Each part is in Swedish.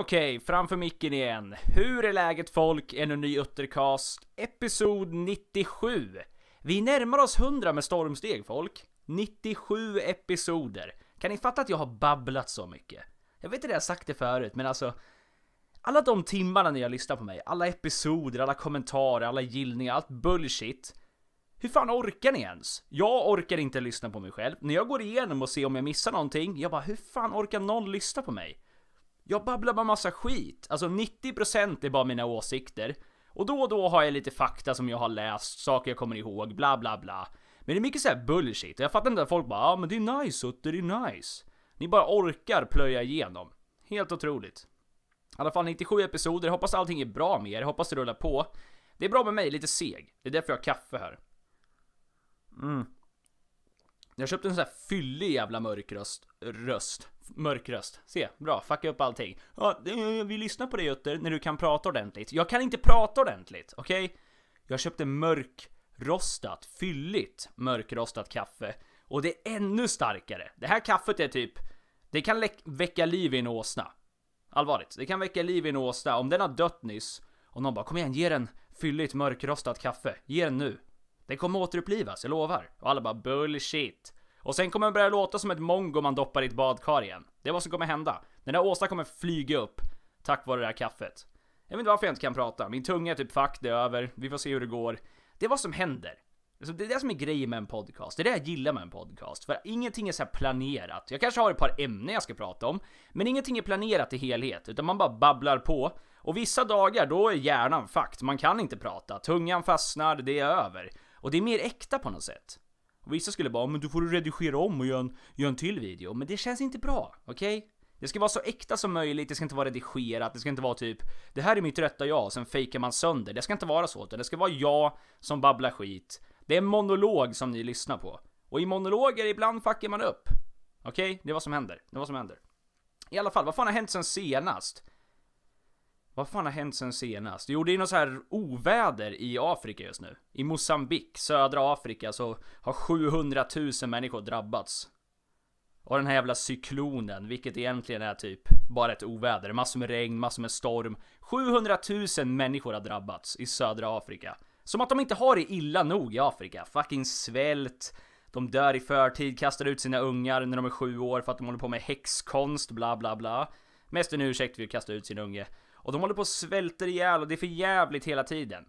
Okej, okay, framför micken igen. Hur är läget folk? Ännu ny Uttercast, episod 97. Vi närmar oss 100 med stormsteg folk. 97 episoder. Kan ni fatta att jag har babblat så mycket? Jag vet inte det jag sagt det förut, men alltså alla de timmarna ni har lyssnat på mig, alla episoder, alla kommentarer, alla gillningar, allt bullshit. Hur fan orkar ni ens? Jag orkar inte lyssna på mig själv. När jag går igenom och ser om jag missar någonting, jag bara hur fan orkar någon lyssna på mig? Jag babblar bara massa skit. Alltså 90% är bara mina åsikter. Och då och då har jag lite fakta som jag har läst, saker jag kommer ihåg, bla bla bla. Men det är mycket så bullshit. och Jag fattar inte att folk bara ah, men det är nice Utter, det är nice. Ni bara orkar plöja igenom. Helt otroligt. I alla fall 97 episoder, hoppas allting är bra med er, hoppas det rullar på. Det är bra med mig, lite seg. Det är därför jag har kaffe här. Mm. Jag köpte en sån här fyllig jävla mörk röst. röst. Mörk röst. Se, bra. Fucka upp allting. Ja, vi lyssnar på dig Jutter, när du kan prata ordentligt. Jag kan inte prata ordentligt, okej? Okay? Jag köpte mörkrostat, fylligt mörkrostat kaffe. Och det är ännu starkare. Det här kaffet är typ... Det kan väcka liv i en åsna. Allvarligt, det kan väcka liv i en åsna. Om den har dött nyss och någon bara kom igen, ge den fylligt mörkrostat kaffe. Ge den nu. Det kommer återupplivas, jag lovar. Och alla bara bullshit. Och sen kommer den börja låta som ett mongo man doppar i ett badkar igen. Det är vad som kommer hända. Den där Åsa kommer flyga upp, tack vare det här kaffet. Jag vet inte varför jag inte kan prata, min tunga är typ fuck, det är över, vi får se hur det går. Det är vad som händer. Alltså, det är det som är grejen med en podcast, det är det jag gillar med en podcast. För ingenting är så planerat. Jag kanske har ett par ämnen jag ska prata om, men ingenting är planerat i helhet, utan man bara babblar på. Och vissa dagar, då är hjärnan fucked. man kan inte prata, tungan fastnar, det är över. Och det är mer äkta på något sätt. Och vissa skulle bara, men då får du redigera om och göra en, gör en till video. Men det känns inte bra, okej? Okay? Det ska vara så äkta som möjligt, det ska inte vara redigerat, det ska inte vara typ Det här är mitt rätta jag, sen fejkar man sönder. Det ska inte vara så, utan det ska vara jag som babblar skit. Det är en monolog som ni lyssnar på. Och i monologer, ibland fuckar man upp. Okej? Okay? Det är vad som händer. Det är vad som händer. I alla fall, vad fan har hänt sen senast? Vad fan har hänt sen senast? Jo, det är något så här oväder i Afrika just nu. I Mosambik, södra Afrika, så har 700 000 människor drabbats. Och den här jävla cyklonen, vilket egentligen är typ bara ett oväder. Massor med regn, massor med storm. 700 000 människor har drabbats i södra Afrika. Som att de inte har det illa nog i Afrika. Fucking svält, de dör i förtid, kastar ut sina ungar när de är sju år för att de håller på med häxkonst, bla bla bla. Mest en ursäkt för att kasta ut sin unge. Och de håller på och svälter ihjäl och det är för jävligt hela tiden.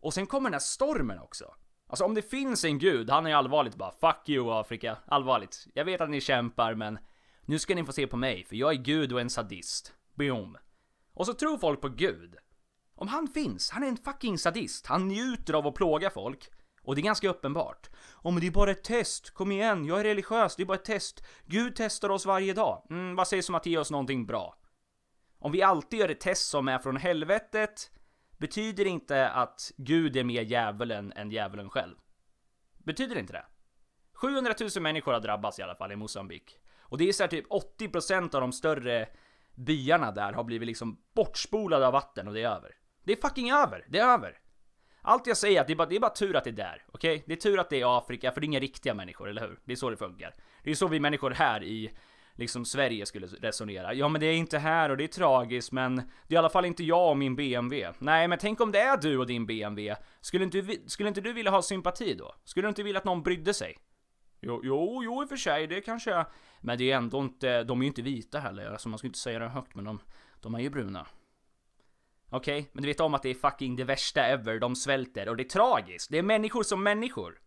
Och sen kommer den här stormen också. Alltså om det finns en gud, han är ju allvarligt bara 'Fuck you Afrika' Allvarligt. Jag vet att ni kämpar men nu ska ni få se på mig, för jag är gud och en sadist. Boom. Och så tror folk på gud. Om han finns, han är en fucking sadist. Han njuter av att plåga folk. Och det är ganska uppenbart. Om oh, det är bara ett test, kom igen, jag är religiös, det är bara ett test. Gud testar oss varje dag. Mm, vad sägs om att ge oss någonting bra? Om vi alltid gör ett test som är från helvetet betyder det inte att Gud är mer djävulen än djävulen själv. Betyder det inte det? 700 000 människor har drabbats i alla fall i Mosambik. Och det är så här typ 80% av de större byarna där har blivit liksom bortspolade av vatten och det är över. Det är fucking över, det är över. Allt jag säger är att det är bara, det är bara tur att det är där, okej? Okay? Det är tur att det är Afrika, för det är inga riktiga människor, eller hur? Det är så det funkar. Det är så vi människor här i liksom Sverige skulle resonera. Ja men det är inte här och det är tragiskt men det är i alla fall inte jag och min BMW. Nej men tänk om det är du och din BMW. Skulle inte, skulle inte du vilja ha sympati då? Skulle du inte vilja att någon brydde sig? Jo, jo, jo i och för sig, det kanske jag... Men det är ändå inte, de är ju inte vita heller, alltså man ska inte säga det högt men de, de är ju bruna. Okej, okay, men du vet om att det är fucking det värsta ever, de svälter och det är tragiskt, det är människor som människor.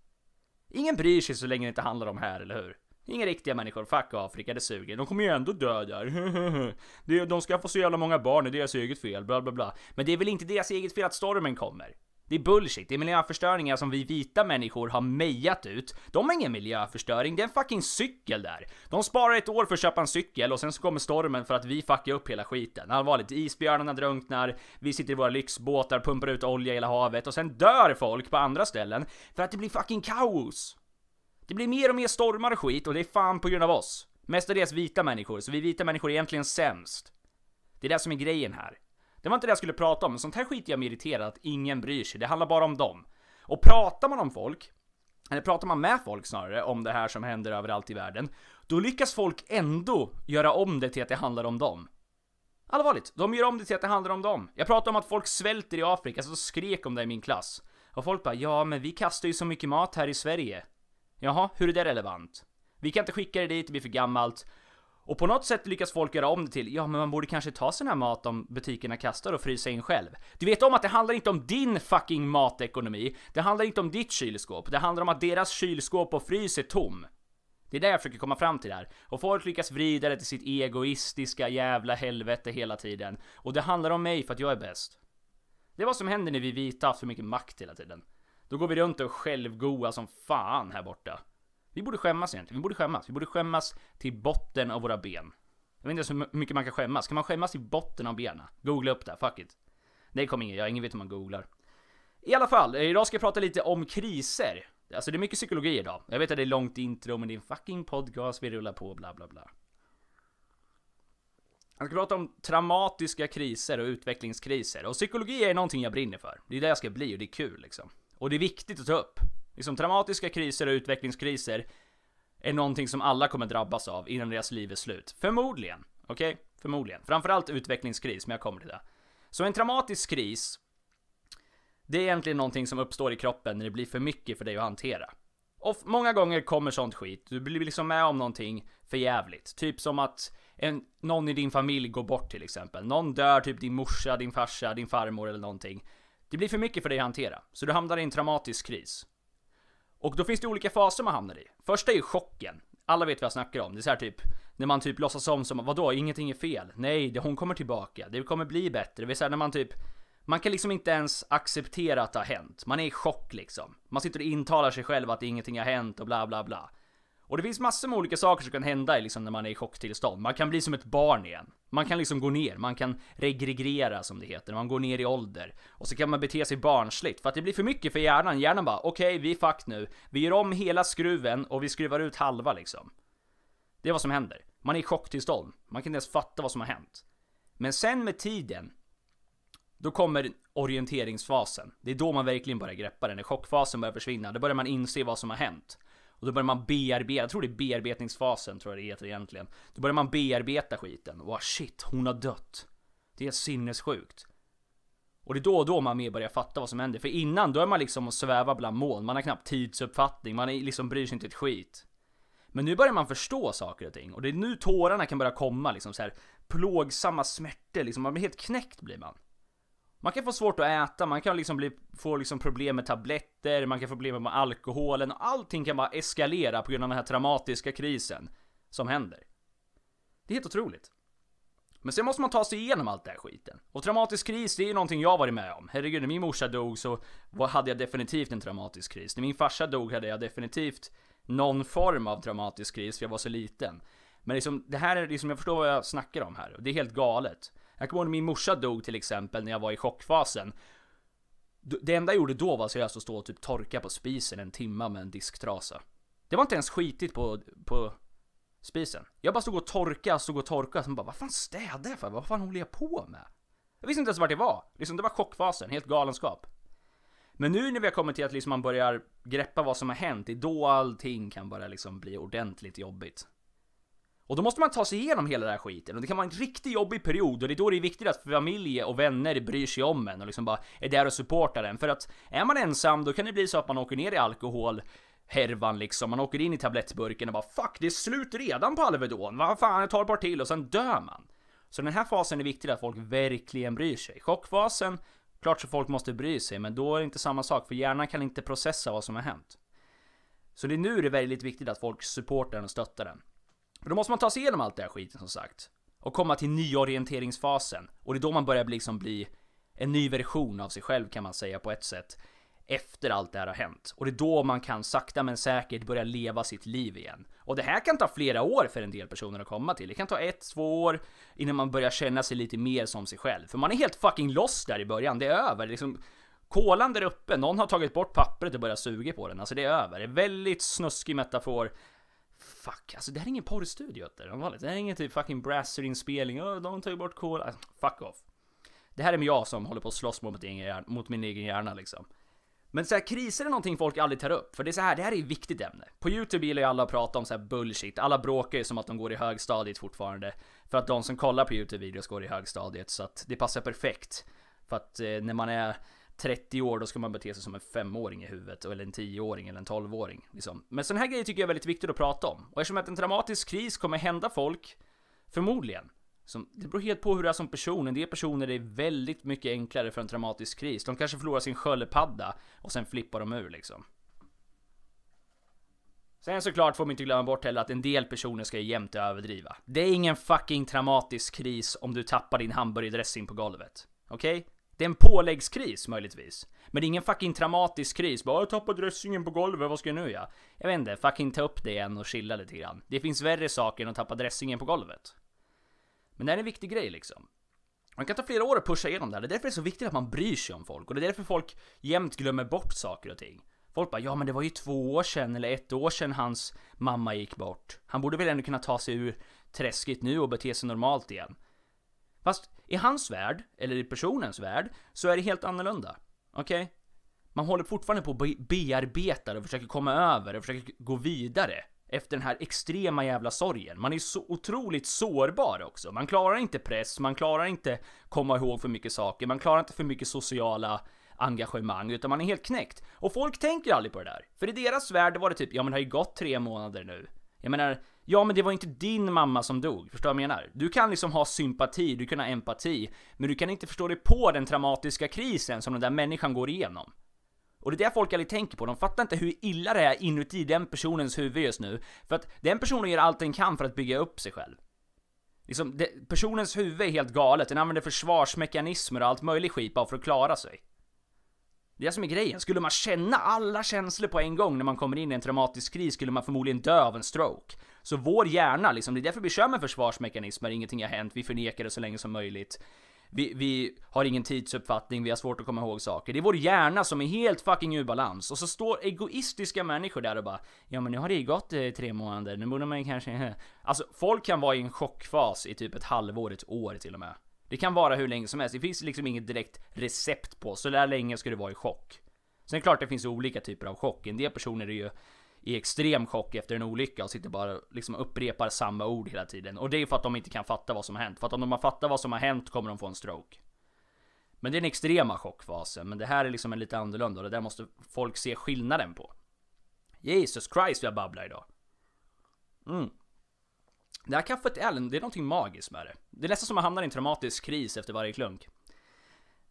Ingen bryr sig så länge det inte handlar om här, eller hur? Inga riktiga människor, fuck Afrika, det suger. De kommer ju ändå dö där. De ska få så jävla många barn, det är deras eget fel, bla bla bla. Men det är väl inte deras eget fel att stormen kommer? Det är bullshit, det är miljöförstöringar som vi vita människor har mejat ut. De har ingen miljöförstöring, det är en fucking cykel där. De sparar ett år för att köpa en cykel och sen så kommer stormen för att vi fuckar upp hela skiten. Allvarligt, isbjörnarna drunknar, vi sitter i våra lyxbåtar, pumpar ut olja i hela havet och sen dör folk på andra ställen för att det blir fucking kaos. Det blir mer och mer stormar och skit och det är fan på grund av oss. Mestadels vita människor, så vi vita människor är egentligen sämst. Det är det som är grejen här. Det var inte det jag skulle prata om, men sånt här skit jag mig irriterad att ingen bryr sig, det handlar bara om dem. Och pratar man om folk, eller pratar man med folk snarare, om det här som händer överallt i världen, då lyckas folk ändå göra om det till att det handlar om dem. Allvarligt, de gör om det till att det handlar om dem. Jag pratade om att folk svälter i Afrika, så skrek om det i min klass. Och folk bara, ja men vi kastar ju så mycket mat här i Sverige. Jaha, hur är det relevant? Vi kan inte skicka det dit, det blir för gammalt. Och på något sätt lyckas folk göra om det till, ja men man borde kanske ta sin här mat om butikerna kastar och frysa in själv. Du vet om att det handlar inte om din fucking matekonomi, det handlar inte om ditt kylskåp, det handlar om att deras kylskåp och frys är tom. Det är det jag försöker komma fram till här. Och folk lyckas vrida det till sitt egoistiska jävla helvete hela tiden. Och det handlar om mig för att jag är bäst. Det är vad som händer när vi vita har för mycket makt hela tiden. Då går vi runt och självgoa som fan här borta. Vi borde skämmas egentligen, vi borde skämmas. Vi borde skämmas till botten av våra ben. Jag vet inte ens hur mycket man kan skämmas. Kan man skämmas till botten av benen? Googla upp det, fuck it. Nej, kom ingen, jag ingen vet hur man googlar. I alla fall, eh, idag ska jag prata lite om kriser. Alltså det är mycket psykologi idag. Jag vet att det är långt intro, men det är en fucking podcast, vi rullar på, bla bla bla. Jag ska prata om traumatiska kriser och utvecklingskriser. Och psykologi är någonting jag brinner för. Det är det jag ska bli och det är kul liksom. Och det är viktigt att ta upp. Liksom traumatiska kriser och utvecklingskriser är någonting som alla kommer drabbas av innan deras liv är slut. Förmodligen. Okej? Okay? Förmodligen. Framförallt utvecklingskris, men jag kommer till det. Så en traumatisk kris, det är egentligen någonting som uppstår i kroppen när det blir för mycket för dig att hantera. Och många gånger kommer sånt skit, du blir liksom med om någonting för jävligt. Typ som att en, någon i din familj går bort till exempel. Någon dör, typ din morsa, din farsa, din farmor eller någonting. Det blir för mycket för dig att hantera, så du hamnar i en traumatisk kris. Och då finns det olika faser man hamnar i. Första är ju chocken. Alla vet vad jag snackar om. Det är så här typ, när man typ låtsas om som, vadå, ingenting är fel. Nej, det, hon kommer tillbaka. Det kommer bli bättre. Det är så här när man typ, man kan liksom inte ens acceptera att det har hänt. Man är i chock liksom. Man sitter och intalar sig själv att ingenting har hänt och bla bla bla. Och det finns massor med olika saker som kan hända liksom när man är i chocktillstånd. Man kan bli som ett barn igen. Man kan liksom gå ner, man kan regrigera som det heter, man går ner i ålder. Och så kan man bete sig barnsligt, för att det blir för mycket för hjärnan. Hjärnan bara, okej, okay, vi är fucked nu. Vi gör om hela skruven och vi skruvar ut halva liksom. Det är vad som händer. Man är i chocktillstånd. Man kan inte ens fatta vad som har hänt. Men sen med tiden, då kommer orienteringsfasen. Det är då man verkligen börjar greppa den, när chockfasen börjar försvinna. Då börjar man inse vad som har hänt. Och då börjar man bearbeta, jag tror det är bearbetningsfasen tror jag det heter egentligen. Då börjar man bearbeta skiten. Wow shit, hon har dött. Det är sinnessjukt. Och det är då och då man mer börjar fatta vad som händer. För innan då är man liksom och svävar bland moln. Man har knappt tidsuppfattning, man liksom bryr sig inte ett skit. Men nu börjar man förstå saker och ting. Och det är nu tårarna kan börja komma liksom så här plågsamma smärtor liksom. Man blir helt knäckt blir man. Man kan få svårt att äta, man kan liksom bli, få liksom problem med tabletter, man kan få problem med alkoholen. Allting kan bara eskalera på grund av den här traumatiska krisen som händer. Det är helt otroligt. Men sen måste man ta sig igenom allt den här skiten. Och traumatisk kris, det är ju någonting jag varit med om. Herregud, när min morsa dog så hade jag definitivt en traumatisk kris. När min farsa dog hade jag definitivt någon form av traumatisk kris, för jag var så liten. Men liksom, det här är liksom, jag förstår vad jag snackar om här. Och det är helt galet. Jag kommer ihåg när min morsa dog till exempel när jag var i chockfasen. Det enda jag gjorde då var seriöst att stå och typ torka på spisen en timme med en disktrasa. Det var inte ens skitigt på, på spisen. Jag bara stod och torka, stod och torka, sen bara vad fan städade jag för? Vad fan håller jag på med? Jag visste inte ens vart det var. Liksom det var chockfasen, helt galenskap. Men nu när vi har kommit till att liksom man börjar greppa vad som har hänt, det är då allting kan börja liksom bli ordentligt jobbigt. Och då måste man ta sig igenom hela den här skiten och det kan vara en riktigt jobbig period och det är då det är viktigt att familj och vänner bryr sig om en och liksom bara är där och supportar en. För att är man ensam då kan det bli så att man åker ner i alkohol härvan liksom. Man åker in i tablettburken och bara fuck det är slut redan på Alvedon. Vad fan jag tar ett par till och sen dör man. Så den här fasen är viktig att folk verkligen bryr sig. Chockfasen, klart så folk måste bry sig men då är det inte samma sak för hjärnan kan inte processa vad som har hänt. Så det är nu det är väldigt viktigt att folk supportar den och stöttar den. Då måste man ta sig igenom allt det här skiten som sagt. Och komma till nyorienteringsfasen. Och det är då man börjar liksom bli en ny version av sig själv kan man säga på ett sätt. Efter allt det här har hänt. Och det är då man kan sakta men säkert börja leva sitt liv igen. Och det här kan ta flera år för en del personer att komma till. Det kan ta ett, två år innan man börjar känna sig lite mer som sig själv. För man är helt fucking lost där i början. Det är över. liksom, kolan där uppe, någon har tagit bort pappret och börjat suga på den. Alltså det är över. Det är väldigt snuskig metafor. Fuck, alltså det här är ingen porrstudio. Det här är ingen typ fucking Brasser-inspelning. De tar ju bort kol. Alltså, fuck off. Det här är jag som håller på att slåss mot min egen hjärna, mot min egen hjärna liksom. Men så här, kriser är någonting folk aldrig tar upp, för det är så här, det här är ett viktigt ämne. På YouTube gillar ju alla att prata om så bullshit, alla bråkar ju som att de går i högstadiet fortfarande. För att de som kollar på YouTube-videos går i högstadiet, så att det passar perfekt. För att eh, när man är 30 år, då ska man bete sig som en femåring i huvudet, eller en tioåring eller en tolvåring. Liksom. Men sådana här grejer tycker jag är väldigt viktigt att prata om. Och eftersom att en traumatisk kris kommer hända folk, förmodligen, som, det beror helt på hur du är som person. En del personer är väldigt mycket enklare för en traumatisk kris. De kanske förlorar sin sköldpadda och sen flippar de ur liksom. Sen såklart får man inte glömma bort heller att en del personer ska jämt överdriva. Det är ingen fucking traumatisk kris om du tappar din hamburgardressing på golvet. Okej? Okay? Det är en påläggskris möjligtvis. Men det är ingen fucking traumatisk kris. Bara tappa dressingen på golvet, vad ska jag nu göra? Jag vet inte, fucking ta upp det igen och chilla lite grann. Det finns värre saker än att tappa dressingen på golvet. Men det är en viktig grej liksom. Man kan ta flera år att pusha igenom det här. Det är därför det är så viktigt att man bryr sig om folk. Och det är därför folk jämt glömmer bort saker och ting. Folk bara ja men det var ju två år sedan eller ett år sedan hans mamma gick bort. Han borde väl ändå kunna ta sig ur träsket nu och bete sig normalt igen. Fast i hans värld, eller i personens värld, så är det helt annorlunda. Okej? Okay? Man håller fortfarande på att bearbeta och försöker komma över och försöker gå vidare efter den här extrema jävla sorgen. Man är så otroligt sårbar också. Man klarar inte press, man klarar inte komma ihåg för mycket saker, man klarar inte för mycket sociala engagemang, utan man är helt knäckt. Och folk tänker aldrig på det där. För i deras värld var det typ, ja men det har ju gått tre månader nu. Jag menar, Ja men det var inte din mamma som dog, förstår du vad jag menar? Du kan liksom ha sympati, du kan ha empati, men du kan inte förstå dig på den traumatiska krisen som den där människan går igenom. Och det är det folk aldrig tänker på, de fattar inte hur illa det är inuti den personens huvud just nu. För att den personen gör allt den kan för att bygga upp sig själv. Liksom, det, personens huvud är helt galet, den använder försvarsmekanismer och allt möjligt skit bara för att klara sig. Det är det som är grejen. Skulle man känna alla känslor på en gång när man kommer in i en traumatisk kris skulle man förmodligen dö av en stroke. Så vår hjärna, liksom, det är därför vi kör med försvarsmekanismer, ingenting har hänt, vi förnekar det så länge som möjligt. Vi, vi, har ingen tidsuppfattning, vi har svårt att komma ihåg saker. Det är vår hjärna som är helt fucking ur balans. Och så står egoistiska människor där och bara Ja men nu har det ju gått eh, tre månader, nu borde man ju kanske... Alltså folk kan vara i en chockfas i typ ett halvår, ett år till och med. Det kan vara hur länge som helst. Det finns liksom inget direkt recept på så där länge ska du vara i chock. Sen är det klart det finns olika typer av chock. En del personer är ju i extrem chock efter en olycka och sitter bara liksom upprepar samma ord hela tiden. Och det är för att de inte kan fatta vad som har hänt. För att om de har fattat vad som har hänt kommer de få en stroke. Men det är den extrema chockfasen. Men det här är liksom en lite annorlunda och det där måste folk se skillnaden på. Jesus Christ jag babblar idag. Mm. Det här kaffet är Allen, det är någonting magiskt med det. Det är nästan som att man hamnar i en traumatisk kris efter varje klunk.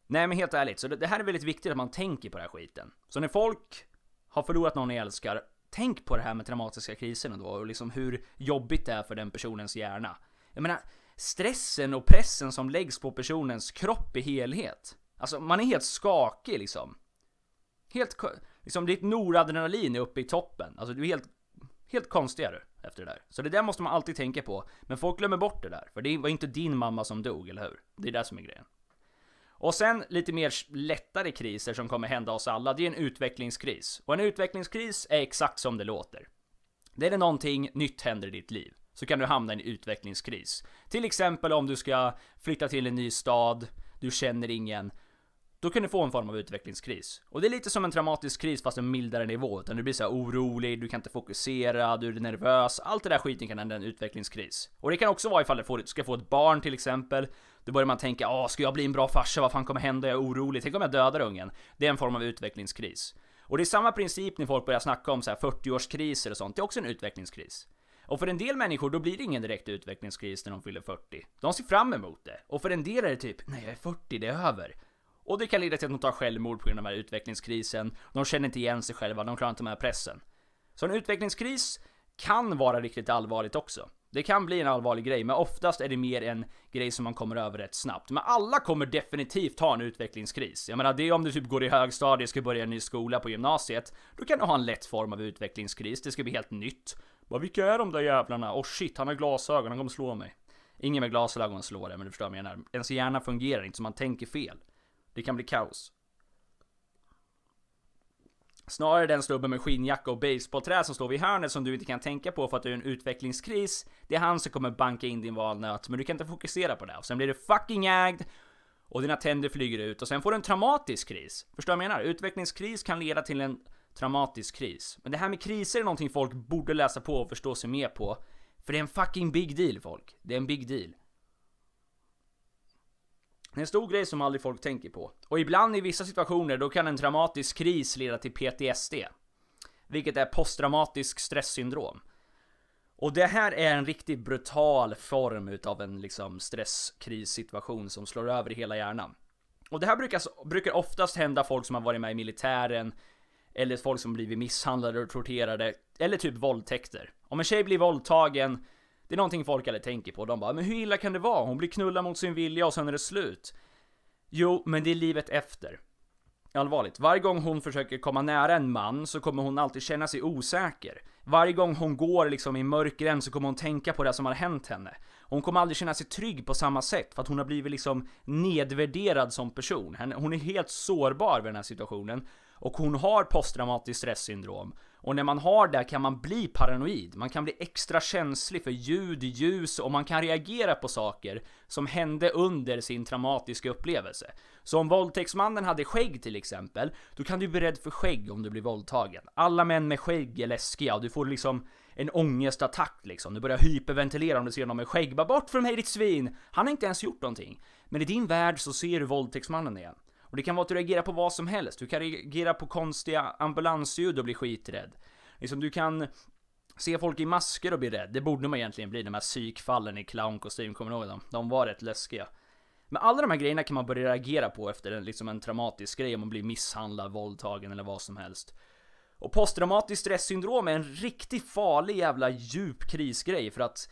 Nej men helt ärligt, så det, här är väldigt viktigt att man tänker på den här skiten. Så när folk har förlorat någon ni älskar, tänk på det här med traumatiska kriser då och liksom hur jobbigt det är för den personens hjärna. Jag menar, stressen och pressen som läggs på personens kropp i helhet. Alltså man är helt skakig liksom. Helt, liksom ditt noradrenalin är uppe i toppen. Alltså du är helt, helt konstig är du efter det där. Så det där måste man alltid tänka på. Men folk glömmer bort det där, för det var inte din mamma som dog, eller hur? Det är det som är grejen. Och sen lite mer lättare kriser som kommer hända oss alla, det är en utvecklingskris. Och en utvecklingskris är exakt som det låter. Det är det någonting nytt händer i ditt liv, så kan du hamna i en utvecklingskris. Till exempel om du ska flytta till en ny stad, du känner ingen, då kan du få en form av utvecklingskris. Och det är lite som en traumatisk kris fast en mildare nivå, utan du blir så orolig, du kan inte fokusera, du är nervös, allt det där skiten kan hända en utvecklingskris. Och det kan också vara ifall du ska få ett barn till exempel, då börjar man tänka ah, ska jag bli en bra farsa, vad fan kommer hända, jag är orolig, tänk om jag dödar ungen. Det är en form av utvecklingskris. Och det är samma princip när folk börjar snacka om så 40-årskriser och sånt, det är också en utvecklingskris. Och för en del människor då blir det ingen direkt utvecklingskris när de fyller 40. De ser fram emot det. Och för en del är det typ, nej jag är 40, det är över. Och det kan leda till att de tar självmord på grund av den här utvecklingskrisen. De känner inte igen sig själva, de klarar inte med pressen. Så en utvecklingskris kan vara riktigt allvarligt också. Det kan bli en allvarlig grej, men oftast är det mer en grej som man kommer över rätt snabbt. Men alla kommer definitivt ha en utvecklingskris. Jag menar, det är om du typ går i högstadiet, ska börja en ny skola på gymnasiet. Då kan du ha en lätt form av utvecklingskris, det ska bli helt nytt. Vad vilka är de där jävlarna? Åh shit, han har glasögon, han kommer slå mig. Ingen med glasögon slår det, men du förstår vad jag menar. Ens hjärna fungerar inte, så man tänker fel. Det kan bli kaos. Snarare den snubben med skinnjacka och baseballträ som står vid hörnet som du inte kan tänka på för att du är en utvecklingskris. Det är han som kommer banka in din valnöt, men du kan inte fokusera på det. Och sen blir du fucking ägd och dina tänder flyger ut och sen får du en traumatisk kris. Förstår du vad jag menar? Utvecklingskris kan leda till en traumatisk kris. Men det här med kriser är någonting folk borde läsa på och förstå sig mer på. För det är en fucking big deal folk. Det är en big deal. En stor grej som aldrig folk tänker på. Och ibland i vissa situationer då kan en traumatisk kris leda till PTSD. Vilket är posttraumatisk stresssyndrom. Och det här är en riktigt brutal form utav en liksom stresskrissituation som slår över hela hjärnan. Och det här brukar, brukar oftast hända folk som har varit med i militären, eller folk som blivit misshandlade och torterade, eller typ våldtäkter. Om en tjej blir våldtagen det är någonting folk aldrig tänker på. De bara, men hur illa kan det vara? Hon blir knullad mot sin vilja och sen är det slut. Jo, men det är livet efter. Allvarligt, varje gång hon försöker komma nära en man så kommer hon alltid känna sig osäker. Varje gång hon går liksom i mörkren så kommer hon tänka på det som har hänt henne hon kommer aldrig känna sig trygg på samma sätt för att hon har blivit liksom nedvärderad som person. Hon är helt sårbar vid den här situationen och hon har posttraumatiskt stresssyndrom. Och när man har det kan man bli paranoid. Man kan bli extra känslig för ljud, ljus och man kan reagera på saker som hände under sin traumatiska upplevelse. Så om våldtäktsmannen hade skägg till exempel, då kan du bli rädd för skägg om du blir våldtagen. Alla män med skägg är läskiga och du får liksom en ångestattack liksom. Du börjar hyperventilera om du ser någon med skägg. Bara bort från mig ditt svin! Han har inte ens gjort någonting. Men i din värld så ser du våldtäktsmannen igen. Och det kan vara att du reagerar på vad som helst. Du kan reagera på konstiga ambulansljud och bli skiträdd. Liksom du kan se folk i masker och bli rädd. Det borde man egentligen bli, de här psykfallen i clownkostym, kommer du ihåg dem? De var rätt läskiga. Men alla de här grejerna kan man börja reagera på efter en, liksom en traumatisk grej, om man blir misshandlad, våldtagen eller vad som helst. Och posttraumatiskt stresssyndrom är en riktigt farlig jävla djup krisgrej för att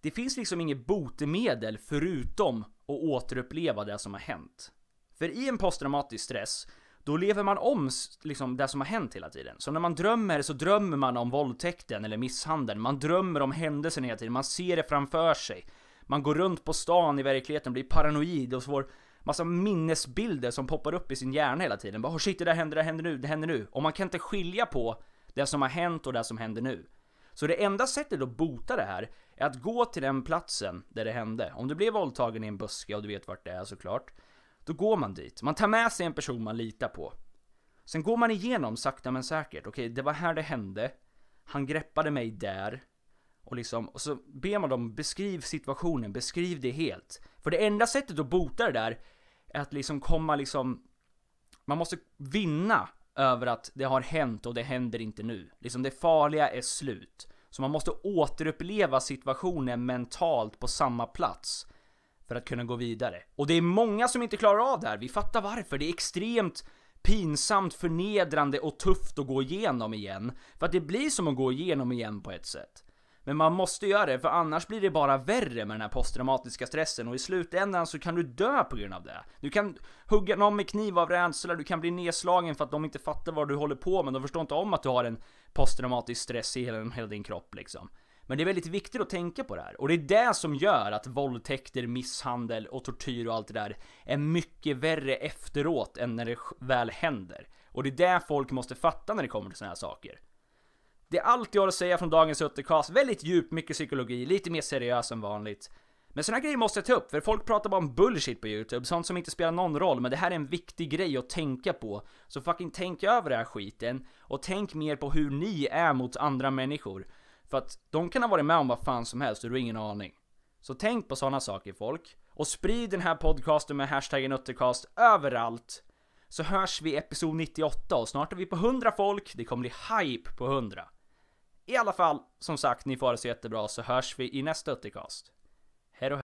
det finns liksom inget botemedel förutom att återuppleva det som har hänt. För i en posttraumatisk stress, då lever man om liksom, det som har hänt hela tiden. Så när man drömmer så drömmer man om våldtäkten eller misshandeln, man drömmer om händelsen hela tiden, man ser det framför sig. Man går runt på stan i verkligheten, blir paranoid och får massa minnesbilder som poppar upp i sin hjärna hela tiden. Bara oh shit, det där händer, det händer nu, det händer nu. Och man kan inte skilja på det som har hänt och det som händer nu. Så det enda sättet att bota det här är att gå till den platsen där det hände. Om du blev våldtagen i en buske och du vet vart det är såklart, då går man dit. Man tar med sig en person man litar på. Sen går man igenom sakta men säkert. Okej, det var här det hände. Han greppade mig där. Och, liksom, och så ber man dem beskriv situationen, beskriv det helt. För det enda sättet att bota det där är att liksom komma liksom, man måste vinna över att det har hänt och det händer inte nu. Liksom det farliga är slut. Så man måste återuppleva situationen mentalt på samma plats för att kunna gå vidare. Och det är många som inte klarar av det här, vi fattar varför. Det är extremt pinsamt, förnedrande och tufft att gå igenom igen. För att det blir som att gå igenom igen på ett sätt. Men man måste göra det, för annars blir det bara värre med den här posttraumatiska stressen och i slutändan så kan du dö på grund av det. Du kan hugga någon med kniv av rädsla, du kan bli nedslagen för att de inte fattar vad du håller på med, de förstår inte om att du har en posttraumatisk stress i hela, hela din kropp liksom. Men det är väldigt viktigt att tänka på det här. Och det är det som gör att våldtäkter, misshandel och tortyr och allt det där är mycket värre efteråt än när det väl händer. Och det är det folk måste fatta när det kommer till sådana här saker. Det är allt jag har att säga från dagens Uttercast. Väldigt djup, mycket psykologi, lite mer seriös än vanligt. Men såna här grejer måste jag ta upp, för folk pratar bara om bullshit på YouTube, sånt som inte spelar någon roll, men det här är en viktig grej att tänka på. Så fucking tänk över den här skiten, och tänk mer på hur ni är mot andra människor. För att de kan ha varit med om vad fan som helst och du har ingen aning. Så tänk på såna saker folk, och sprid den här podcasten med hashtaggen Uttercast överallt. Så hörs vi i episod 98 och snart är vi på 100 folk, det kommer bli hype på 100. I alla fall, som sagt, ni får ha det så jättebra så hörs vi i nästa Uttercast. Hej då!